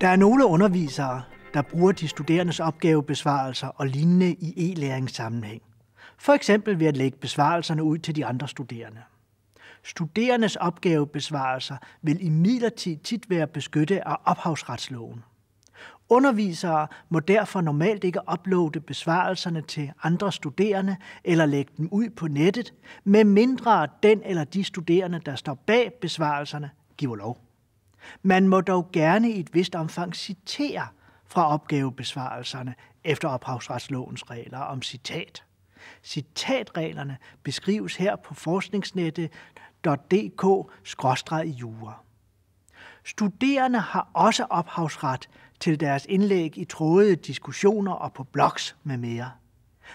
Der er nogle undervisere, der bruger de studerendes opgavebesvarelser og lignende i e-læringssammenhæng. For eksempel ved at lægge besvarelserne ud til de andre studerende. Studerendes opgavebesvarelser vil imidlertid tit være beskyttet af ophavsretsloven. Undervisere må derfor normalt ikke uploade besvarelserne til andre studerende eller lægge dem ud på nettet, medmindre den eller de studerende, der står bag besvarelserne, giver lov. Man må dog gerne i et vist omfang citere fra opgavebesvarelserne efter ophavsretslovens regler om citat. Citatreglerne beskrives her på forskningsnettedk jura Studerende har også ophavsret til deres indlæg i trådede diskussioner og på blogs med mere.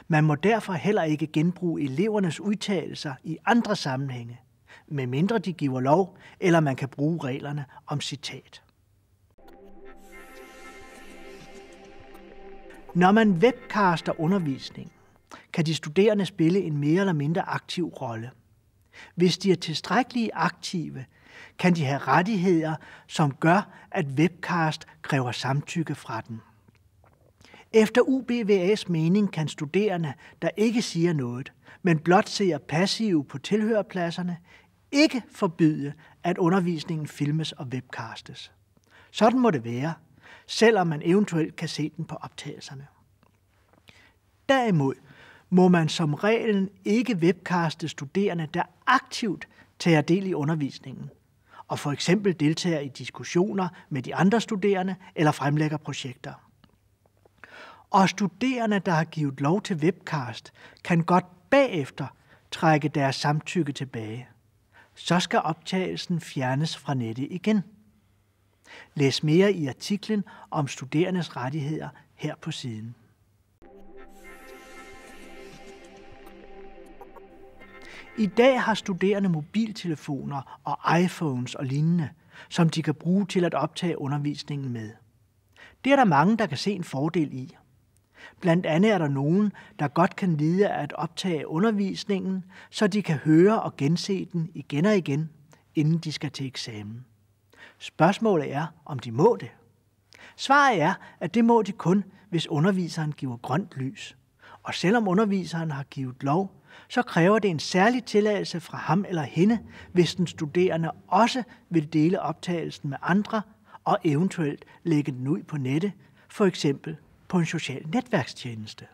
Man må derfor heller ikke genbruge elevernes udtalelser i andre sammenhænge medmindre de giver lov, eller man kan bruge reglerne om citat. Når man webcaster undervisning, kan de studerende spille en mere eller mindre aktiv rolle. Hvis de er tilstrækkeligt aktive, kan de have rettigheder, som gør, at webcast kræver samtykke fra dem. Efter UBVA's mening kan studerende, der ikke siger noget, men blot ser passive på tilhørpladserne, ikke forbyde, at undervisningen filmes og webcastes. Sådan må det være, selvom man eventuelt kan se den på optagelserne. Derimod må man som reglen ikke webcaste studerende, der aktivt tager del i undervisningen og for eksempel deltager i diskussioner med de andre studerende eller fremlægger projekter. Og studerende, der har givet lov til webcast, kan godt bagefter trække deres samtykke tilbage så skal optagelsen fjernes fra nettet igen. Læs mere i artiklen om studerendes rettigheder her på siden. I dag har studerende mobiltelefoner og iPhones og lignende, som de kan bruge til at optage undervisningen med. Det er der mange, der kan se en fordel i. Blandt andet er der nogen, der godt kan lide at optage undervisningen, så de kan høre og gense den igen og igen, inden de skal til eksamen. Spørgsmålet er, om de må det. Svaret er, at det må de kun, hvis underviseren giver grønt lys. Og selvom underviseren har givet lov, så kræver det en særlig tilladelse fra ham eller hende, hvis den studerende også vil dele optagelsen med andre og eventuelt lægge den ud på nettet, for eksempel på en social netværkstjeneste.